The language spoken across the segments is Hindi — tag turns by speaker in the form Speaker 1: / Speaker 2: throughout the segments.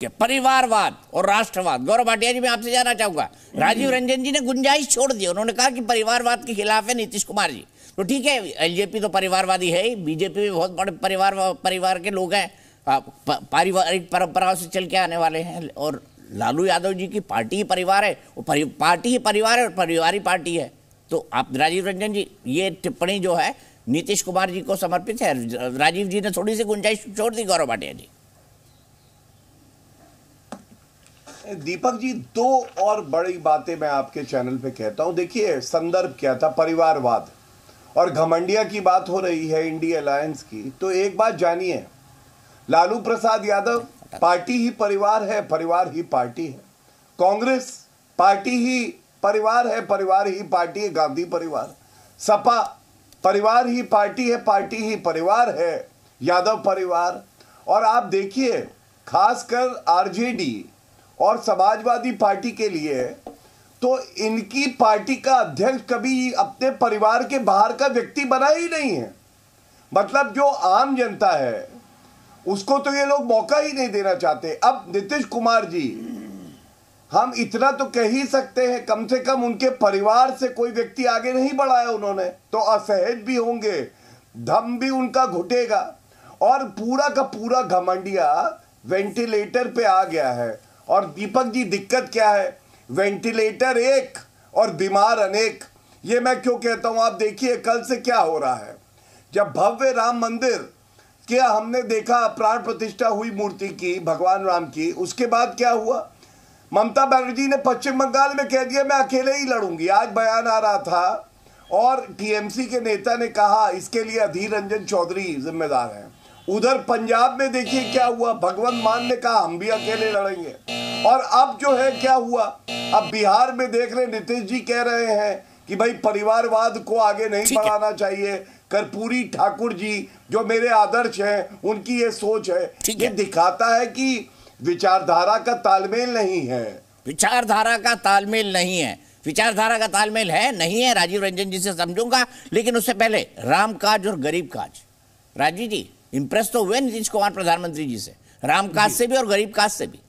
Speaker 1: कि परिवारवाद और राष्ट्रवाद गौरव भाटिया जी मैं आपसे जाना चाहूंगा राजीव रंजन जी ने गुंजाइश छोड़ दी उन्होंने कहा कि परिवारवाद के खिलाफ है नीतीश कुमार जी तो ठीक है एलजेपी तो परिवारवादी है ही बीजेपी भी बहुत बड़े परिवार परिवार के लोग हैं पारिवारिक परंपराओं से चल के आने वाले हैं और लालू यादव जी की पार्टी ही परिवार है वो परि, पार्टी ही परिवार है और परिवार ही पार्टी है तो आप राजीव रंजन जी ये टिप्पणी जो है नीतीश कुमार जी को समर्पित है राजीव जी ने थोड़ी सी गुंजाइश छोड़ दी गौरव भाटिया जी
Speaker 2: दीपक जी दो और बड़ी बातें मैं आपके चैनल पे कहता हूँ देखिए संदर्भ क्या था परिवारवाद और घमंडिया की बात हो रही है इंडिया अलायंस की तो एक बात जानिए लालू प्रसाद यादव पार्टी ही परिवार है परिवार ही पार्टी है कांग्रेस पार्टी ही परिवार है परिवार ही पार्टी है गांधी परिवार सपा परिवार ही पार्टी है पार्टी ही परिवार है यादव परिवार और आप देखिए खासकर आरजेडी और समाजवादी पार्टी के लिए तो इनकी पार्टी का अध्यक्ष कभी अपने परिवार के बाहर का व्यक्ति बना ही नहीं है मतलब जो आम जनता है उसको तो ये लोग मौका ही नहीं देना चाहते अब नीतीश कुमार जी हम इतना तो कह ही सकते हैं कम से कम उनके परिवार से कोई व्यक्ति आगे नहीं बढ़ाया उन्होंने तो असहज भी होंगे धम भी उनका घुटेगा और पूरा का पूरा घमंडिया वेंटिलेटर पे आ गया है और दीपक जी दिक्कत क्या है वेंटिलेटर एक और बीमार अनेक ये मैं क्यों कहता हूँ आप देखिए कल से क्या हो रहा है जब भव्य राम मंदिर क्या हमने देखा प्राण प्रतिष्ठा हुई मूर्ति की भगवान राम की उसके बाद क्या हुआ ममता बनर्जी ने पश्चिम बंगाल में कह दिया मैं अकेले ही लड़ूंगी आज बयान आ रहा था और टीएमसी के नेता ने कहा इसके लिए अधीर रंजन चौधरी जिम्मेदार हैं उधर पंजाब में देखिए क्या हुआ भगवंत मान ने कहा हम भी अकेले लड़ेंगे और अब जो है क्या हुआ अब बिहार में देख रहे नीतीश जी कह रहे हैं कि भाई परिवारवाद को आगे नहीं बढ़ाना चाहिए कर्पूरी ठाकुर जी जो मेरे आदर्श हैं उनकी ये सोच है ये दिखाता है कि विचारधारा का तालमेल नहीं है
Speaker 1: विचारधारा का तालमेल नहीं है विचारधारा का तालमेल है नहीं है राजीव रंजन जी से समझूंगा लेकिन उससे पहले राम काज और गरीब काज राजीव जी इंप्रेस तो हुए नीतीश कुमार प्रधानमंत्री जी से राम कास्ट से भी और गरीब कास्ट से भी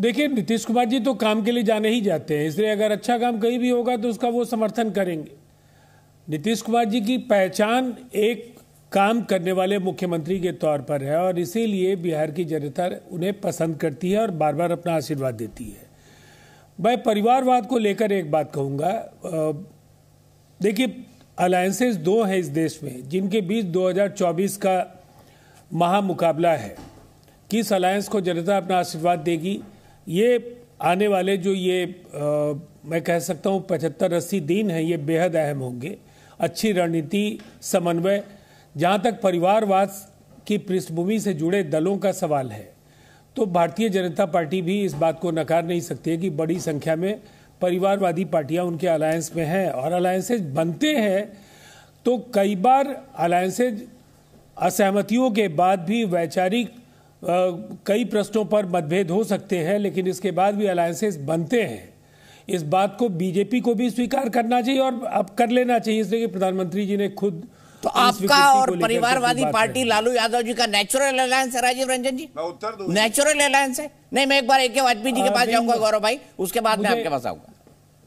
Speaker 1: देखिए नीतीश
Speaker 3: कुमार जी तो काम के लिए जाने ही जाते हैं इसलिए अगर अच्छा काम कहीं भी होगा तो उसका वो समर्थन करेंगे नीतीश कुमार जी की पहचान एक काम करने वाले मुख्यमंत्री के तौर पर है और इसीलिए बिहार की जनता उन्हें पसंद करती है और बार बार अपना आशीर्वाद देती है मैं परिवारवाद को लेकर एक बात कहूँगा देखिए अलायंसेस दो है इस देश में जिनके बीच 2024 का महामुकाबला है किस अलायंस को जनता अपना आशीर्वाद देगी ये आने वाले जो ये आ, मैं कह सकता हूँ पचहत्तर अस्सी दिन हैं ये बेहद अहम होंगे अच्छी रणनीति समन्वय जहाँ तक परिवारवाद की पृष्ठभूमि से जुड़े दलों का सवाल है तो भारतीय जनता पार्टी भी इस बात को नकार नहीं सकती है कि बड़ी संख्या में परिवारवादी पार्टियां उनके अलायंस में हैं और अलायंसेज बनते हैं तो कई बार अलायंसेज असहमतियों के बाद भी वैचारिक कई प्रश्नों पर मतभेद हो सकते हैं लेकिन इसके बाद भी अलायंसेज बनते हैं इस बात को बीजेपी को भी स्वीकार करना चाहिए और अब कर लेना चाहिए इसलिए प्रधानमंत्री जी ने खुद तो आपका और परिवारवादी पार्टी लालू
Speaker 1: यादव जी का नेचुरल अलायंस है राजीव रंजन जी नेचुरल अलायंस है नहीं मैं एक बार एक वाजपेयी जी के हाँ, पास जाऊंगा गौरव भाई उसके बाद मैं आपके पास आऊंगा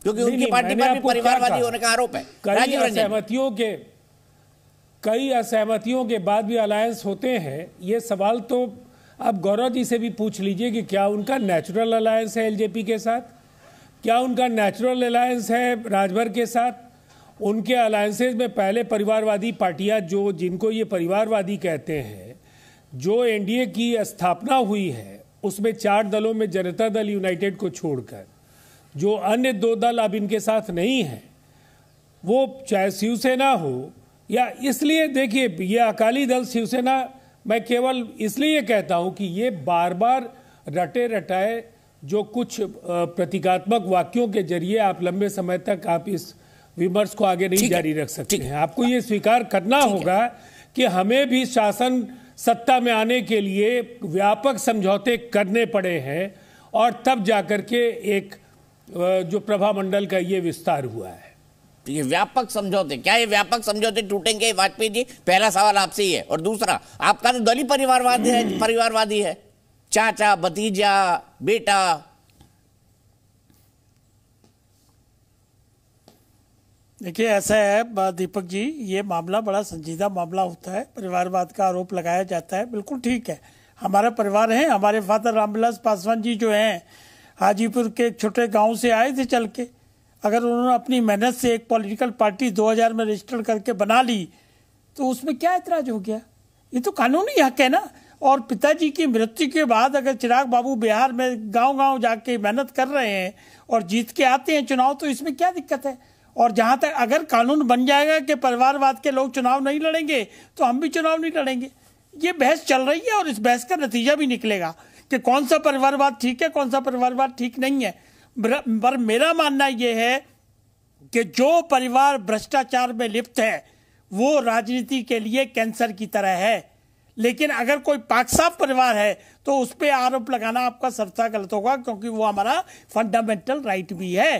Speaker 1: क्योंकि उनकी पार्टी पर भी परिवारवादी होने का आरोप है कई असहमतियों
Speaker 3: के कई असहमतियों के बाद भी अलायंस होते हैं ये सवाल तो आप गौरव जी से भी पूछ लीजिए कि क्या उनका नेचुरल अलायंस है एलजेपी के साथ क्या उनका नेचुरल अलायंस है राजभर के साथ उनके अलायंसेज में पहले परिवारवादी पार्टियां जो जिनको ये परिवारवादी कहते हैं जो एनडीए की स्थापना हुई है उसमें चार दलों में जनता दल यूनाइटेड को छोड़कर जो अन्य दो दल अब इनके साथ नहीं है वो चाहे शिवसेना हो या इसलिए देखिए ये अकाली दल शिवसेना मैं केवल इसलिए कहता हूं कि ये बार बार रटे रटाए जो कुछ प्रतीकात्मक वाक्यों के जरिए आप लंबे समय तक आप इस विमर्श को आगे नहीं जारी रख सकते हैं आपको ये स्वीकार करना होगा कि हमें भी शासन सत्ता में आने के लिए व्यापक समझौते करने पड़े हैं और तब जाकर
Speaker 1: के एक जो प्रभा मंडल का ये विस्तार हुआ है ये व्यापक समझौते क्या ये व्यापक समझौते टूटेंगे वाजपेयी जी पहला सवाल आपसे ही है और दूसरा आपका तो दलित परिवारवादी है परिवारवादी है चाचा भतीजा बेटा देखिए ऐसा
Speaker 4: है दीपक जी ये मामला बड़ा संजीदा मामला होता है परिवारवाद का आरोप लगाया जाता है बिल्कुल ठीक है हमारा परिवार है हमारे फादर रामविलास पासवान जी जो हैं हाजीपुर के एक छोटे गांव से आए थे चल के अगर उन्होंने अपनी मेहनत से एक पॉलिटिकल पार्टी 2000 में रजिस्टर करके बना ली तो उसमें क्या ऐतराज हो गया ये तो कानूनी हक है ना और पिताजी की मृत्यु के बाद अगर चिराग बाबू बिहार में गांव गांव जाके मेहनत कर रहे हैं और जीत के आते हैं चुनाव तो इसमें क्या दिक्कत है और जहां तक अगर कानून बन जाएगा कि परिवारवाद के लोग चुनाव नहीं लड़ेंगे तो हम भी चुनाव नहीं लड़ेंगे ये बहस चल रही है और इस बहस का नतीजा भी निकलेगा कि कौन सा परिवारवाद ठीक है कौन सा परिवारवाद ठीक नहीं है पर मेरा मानना यह है कि जो परिवार भ्रष्टाचार में लिप्त है वो राजनीति के लिए कैंसर की तरह है लेकिन अगर कोई पाक साफ परिवार है तो उस पर आरोप लगाना आपका सबसे गलत होगा क्योंकि वो हमारा फंडामेंटल राइट भी है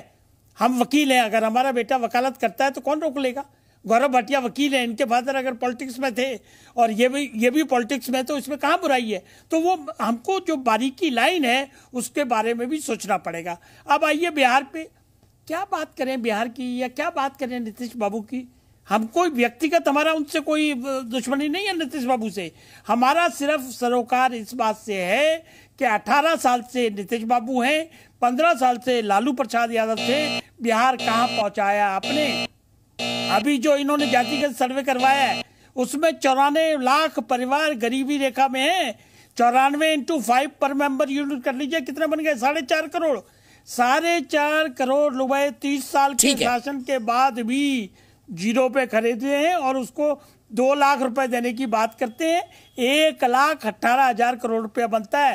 Speaker 4: हम वकील हैं अगर हमारा बेटा वकालत करता है तो कौन रोक लेगा गौरव भाटिया वकील है इनके फादर अगर पॉलिटिक्स में थे और ये भी ये भी पॉलिटिक्स में तो इसमें कहाँ बुराई है तो वो हमको जो बारीकी लाइन है उसके बारे में भी सोचना पड़ेगा अब आइए बिहार पे क्या बात करें बिहार की या क्या बात करें नीतीश बाबू की हम कोई व्यक्तिगत हमारा उनसे कोई दुश्मनी नहीं है नीतीश बाबू से हमारा सिर्फ सरोकार इस बात से है कि 18 साल से नीतीश बाबू हैं 15 साल से लालू प्रसाद यादव से बिहार कहाँ पहुंचाया आपने अभी जो इन्होंने जातिगत सर्वे करवाया है उसमें चौरानवे लाख परिवार गरीबी रेखा में है चौरानवे इंटू फाइव पर मेंबर यूनिट कर लीजिए कितने बन गए साढ़े चार करोड़ साढ़े चार करोड़ रुपए तीस साल के शासन के बाद भी जीरो पे खरीदे हैं और उसको दो लाख रुपए देने की बात करते हैं एक लाख अट्ठारह हजार करोड़ रुपया बनता है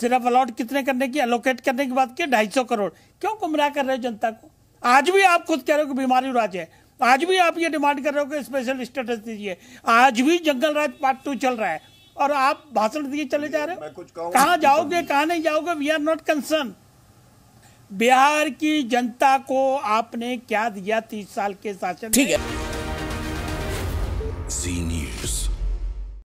Speaker 4: सिर्फ अलॉट कितने करने की अलोकेट करने की बात की ढाई सौ करोड़ क्यों गुमराह कर रहे हो जनता को आज भी आप खुद कह रहे हो कि बीमारी राज है आज भी आप ये डिमांड कर रहे हो कि स्पेशल स्टेटस दीजिए आज भी जंगल राज पार्ट टू चल रहा है और आप भाषण दिए चले जा रहे हो कहाँ जाओगे कहाँ नहीं जाओगे we are not concern Bihar की जनता को आपने क्या दिया तीस साल के शासन ठीक है